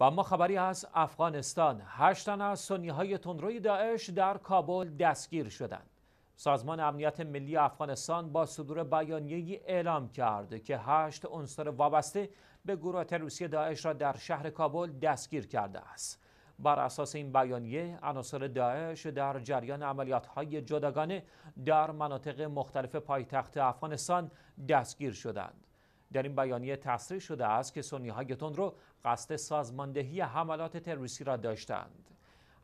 و اما خبری از افغانستان هشت تن از سنی های تندروی داعش در کابل دستگیر شدند سازمان امنیت ملی افغانستان با صدور بیانیه اعلام کرد که هشت عنصر وابسته به گروه تروریستی داعش را در شهر کابل دستگیر کرده است بر اساس این بیانیه عناصر داعش در جریان های جداگانه در مناطق مختلف پایتخت افغانستان دستگیر شدند در این بیانیه تصریح شده است که سنی های تندرو قصد سازماندهی حملات تروریستی را داشتند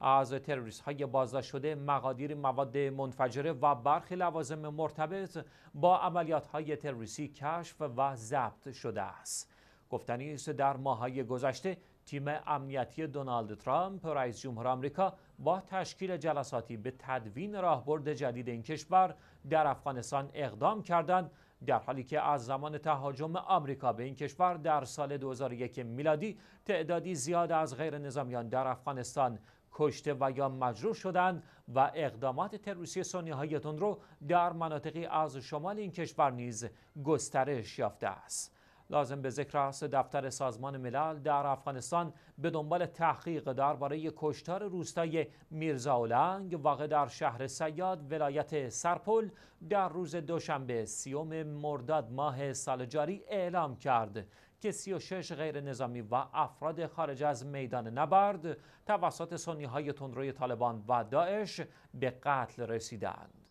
از تروریست های بازداشت شده مقادیر مواد منفجره و برخی لوازم مرتبط با عملیات های تروریستی کشف و ضبط شده است گفتنی است در ماهای گذشته تیم امنیتی دونالد ترامپ رئیس جمهور آمریکا با تشکیل جلساتی به تدوین راهبرد جدید این کشور در افغانستان اقدام کردند در حالی که از زمان تهاجم آمریکا به این کشور در سال 2001 میلادی تعدادی زیاد از غیر نظامیان در افغانستان کشته و یا مجروح شدند و اقدامات تروریستی سنی های رو در مناطقی از شمال این کشور نیز گسترش یافته است. لازم به ذکر است دفتر سازمان ملل در افغانستان به دنبال تحقیق درباره کشتار روستای میرزا اولنگ واقع در شهر سیاد ولایت سرپل در روز دوشنبه سیوم مرداد ماه سال جاری اعلام کرد که 36 غیر نظامی و افراد خارج از میدان نبرد توسط سنی های تندروی طالبان و داعش به قتل رسیدند.